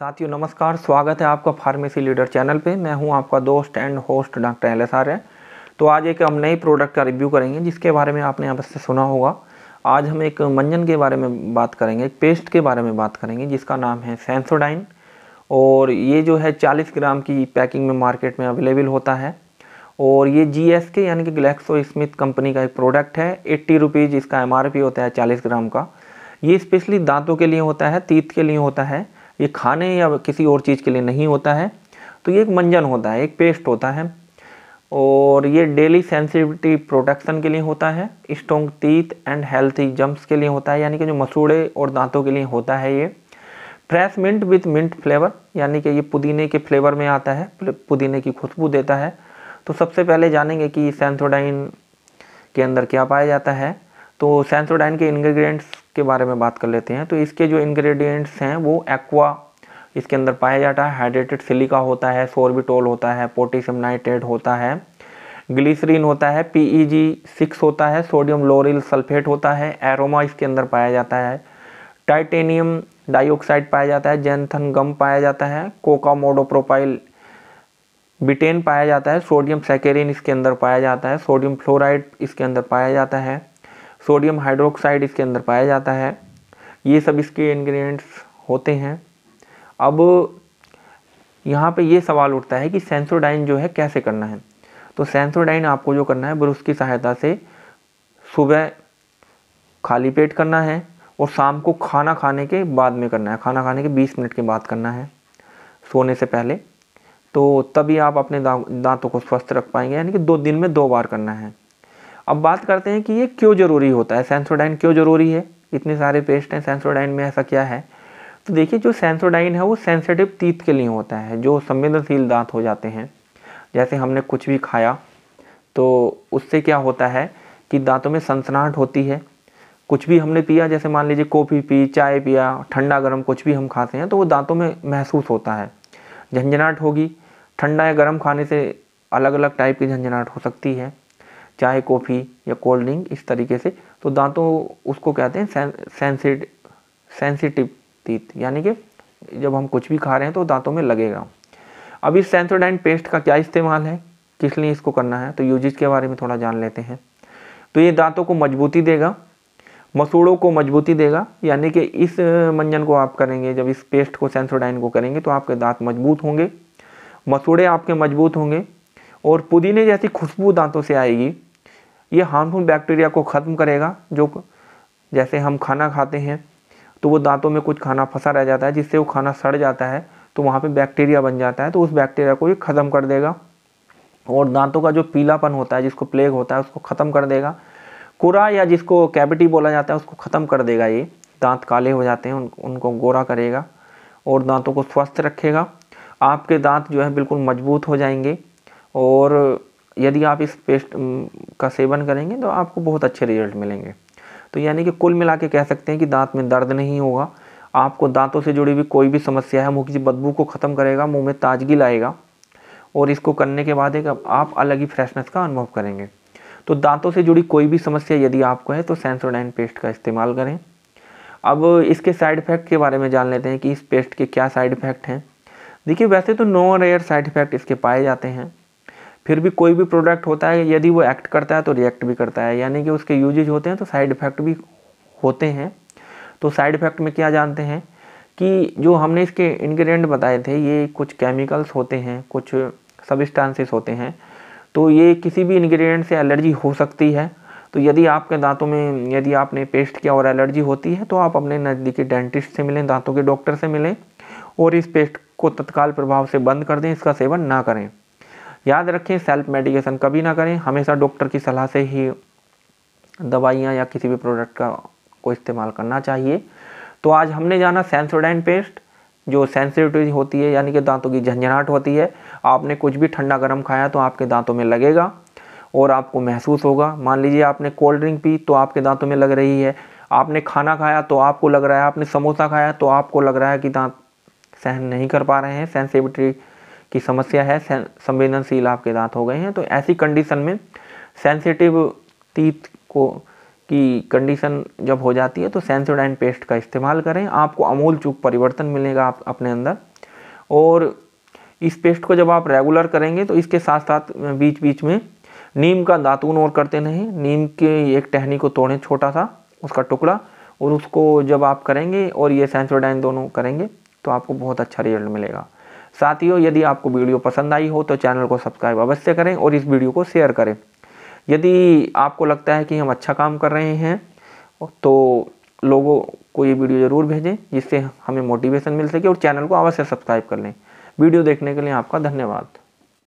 साथियों नमस्कार स्वागत है आपका फार्मेसी लीडर चैनल पे मैं हूं आपका दोस्त and host doctor L S R है तो आज एक हम नए प्रोडक्ट का रिव्यू करेंगे जिसके बारे में आपने से सुना होगा आज हम एक मंजन के बारे में बात करेंगे एक पेस्ट के बारे में बात करेंगे जिसका नाम है सेंसोडाइन और ये जो है चालीस ग्राम की पैकिंग में मार्केट में अवेलेबल होता है और ये जी एस के यानी कि ग्लैक्सो स्मिथ कंपनी का एक प्रोडक्ट है एट्टी रुपीज़ इसका एम होता है चालीस ग्राम का ये स्पेशली दांतों के लिए होता है तीत के लिए होता है ये खाने या किसी और चीज़ के लिए नहीं होता है तो ये एक मंजन होता है एक पेस्ट होता है और ये डेली सेंसिटिविटी प्रोटेक्शन के लिए होता है strong teeth and healthy gums के लिए होता है यानी कि जो मसूड़े और दांतों के लिए होता है ये fresh mint with mint flavour यानी कि ये पुदीने के फ्लेवर में आता है पुदीने की खुशबू देता है तो सबसे पहले जानेंगे कि सेंसोडाइन के अंदर क्या पाया जाता है तो सेंसोडाइन के इन्ग्रीडियंट्स के बारे में बात कर लेते हैं तो इसके जो इंग्रेडिएंट्स हैं वो एक्वा इसके अंदर पाया जाता है हाइड्रेटेड सिलिका होता है सोरबिटोल होता है पोटेशियम नाइट्रेट होता है ग्लिसरीन होता है पी सिक्स e होता है सोडियम लोरिल सल्फेट होता है एरोमा इसके अंदर पाया जाता है टाइटेनियम डाइऑक्साइड पाया जाता है जेंथन गम पाया जाता है कोका मोडोप्रोपाइल बिटेन पाया जाता है सोडियम सैकेरिन इसके अंदर पाया जाता है सोडियम फ्लोराइड इसके अंदर पाया जाता है सोडियम हाइड्रोक्साइड इसके अंदर पाया जाता है ये सब इसके इन्ग्रीडियंट्स होते हैं अब यहाँ पे ये सवाल उठता है कि सेंसोडाइन जो है कैसे करना है तो सेंसोडाइन आपको जो करना है ब्रुश की सहायता से सुबह खाली पेट करना है और शाम को खाना खाने के बाद में करना है खाना खाने के 20 मिनट के बाद करना है सोने से पहले तो तभी आप अपने दांतों को स्वस्थ रख पाएंगे यानी कि दो दिन में दो बार करना है अब बात करते हैं कि ये क्यों ज़रूरी होता है सेंसोडाइन क्यों ज़रूरी है इतने सारे पेस्ट हैं सेंसोडाइन में ऐसा क्या है तो देखिए जो सेंसोडाइन है वो सेंसिटिव तीत के लिए होता है जो संवेदनशील दांत हो जाते हैं जैसे हमने कुछ भी खाया तो उससे क्या होता है कि दांतों में सनसनाहट होती है कुछ भी हमने पिया जैसे मान लीजिए कॉफ़ी पी चाय पिया ठंडा गर्म कुछ भी हम खाते हैं तो वो दांतों में महसूस होता है झंझनाहट होगी ठंडा या गर्म खाने से अलग अलग टाइप की झंझनाहट हो सकती है चाय कॉफ़ी या कोल्ड ड्रिंक इस तरीके से तो दांतों उसको कहते हैं सेंसिट सेंसिटिव टीथ यानी कि जब हम कुछ भी खा रहे हैं तो दांतों में लगेगा अब इस सेंसोडाइन पेस्ट का क्या इस्तेमाल है किस लिए इसको करना है तो यूजिज के बारे में थोड़ा जान लेते हैं तो ये दांतों को मजबूती देगा मसूड़ों को मजबूती देगा यानी कि इस मंजन को आप करेंगे जब इस पेस्ट को सेंसोडाइन को करेंगे तो आपके दांत मजबूत होंगे मसूड़े आपके मजबूत होंगे और पुदीने जैसी खुशबू दांतों से आएगी ये हार्मफुल बैक्टीरिया को ख़त्म करेगा जो जैसे हम खाना खाते हैं तो वो दांतों में कुछ खाना फंसा रह जाता है जिससे वो खाना सड़ जाता है तो वहाँ पे बैक्टीरिया बन जाता है तो उस बैक्टीरिया को ये ख़त्म कर देगा और दांतों का जो पीलापन होता है जिसको प्लेग होता है उसको ख़त्म कर देगा कुरा या जिसको कैबिटी बोला जाता है उसको ख़त्म कर देगा ये दांत काले हो जाते हैं उन, उनको गोरा करेगा और दांतों को स्वस्थ रखेगा आपके दांत जो है बिल्कुल मजबूत हो जाएंगे और यदि आप इस पेस्ट का सेवन करेंगे तो आपको बहुत अच्छे रिजल्ट मिलेंगे तो यानी कि कुल मिला के कह सकते हैं कि दांत में दर्द नहीं होगा आपको दांतों से जुड़ी हुई कोई भी समस्या है मुंह की बदबू को ख़त्म करेगा मुंह में ताजगी लाएगा और इसको करने के बाद एक आप अलग ही फ्रेशनेस का अनुभव करेंगे तो दांतों से जुड़ी कोई भी समस्या यदि आपको है तो सेंसोडाइन पेस्ट का इस्तेमाल करें अब इसके साइड इफ़ेक्ट के बारे में जान लेते हैं कि इस पेस्ट के क्या साइड इफ़ेक्ट हैं देखिए वैसे तो नो रेयर साइड इफ़ेक्ट इसके पाए जाते हैं फिर भी कोई भी प्रोडक्ट होता है यदि वो एक्ट करता है तो रिएक्ट भी करता है यानी कि उसके यूजेज होते हैं तो साइड इफ़ेक्ट भी होते हैं तो साइड इफ़ेक्ट में क्या जानते हैं कि जो हमने इसके इंग्रेडिएंट बताए थे ये कुछ केमिकल्स होते हैं कुछ सबस्टांसिस होते हैं तो ये किसी भी इंग्रेडिएंट से एलर्जी हो सकती है तो यदि आपके दांतों में यदि आपने पेस्ट किया और एलर्जी होती है तो आप अपने नज़दीकी डेंटिस्ट से मिलें दांतों के डॉक्टर से मिलें और इस पेस्ट को तत्काल प्रभाव से बंद कर दें इसका सेवन ना करें याद रखें सेल्फ मेडिकेशन कभी ना करें हमेशा डॉक्टर की सलाह से ही दवाइयाँ या किसी भी प्रोडक्ट का को इस्तेमाल करना चाहिए तो आज हमने जाना सेंसोडाइन पेस्ट जो सेंसिटिविटी होती है यानी कि दांतों की झंझनाहट होती है आपने कुछ भी ठंडा गर्म खाया तो आपके दांतों में लगेगा और आपको महसूस होगा मान लीजिए आपने कोल्ड ड्रिंक पी तो आपके दांतों में लग रही है आपने खाना खाया तो आपको लग रहा है आपने समोसा खाया तो आपको लग रहा है कि दांत सहन नहीं कर पा रहे हैं सेंसिटिविटी की समस्या है संवेदनशील आपके दांत हो गए हैं तो ऐसी कंडीशन में सेंसिटिव तीत को की कंडीशन जब हो जाती है तो सेंसोडाइन पेस्ट का इस्तेमाल करें आपको अमूल चूक परिवर्तन मिलेगा आप अपने अंदर और इस पेस्ट को जब आप रेगुलर करेंगे तो इसके साथ साथ बीच बीच में नीम का दातून और करते नहीं नीम के एक टहनी को तोड़ें छोटा सा उसका टुकड़ा और उसको जब आप करेंगे और ये सेंसोडाइन दोनों करेंगे तो आपको बहुत अच्छा रिजल्ट मिलेगा साथियों यदि आपको वीडियो पसंद आई हो तो चैनल को सब्सक्राइब अवश्य करें और इस वीडियो को शेयर करें यदि आपको लगता है कि हम अच्छा काम कर रहे हैं तो लोगों को ये वीडियो ज़रूर भेजें जिससे हमें मोटिवेशन मिल सके और चैनल को अवश्य सब्सक्राइब कर लें वीडियो देखने के लिए आपका धन्यवाद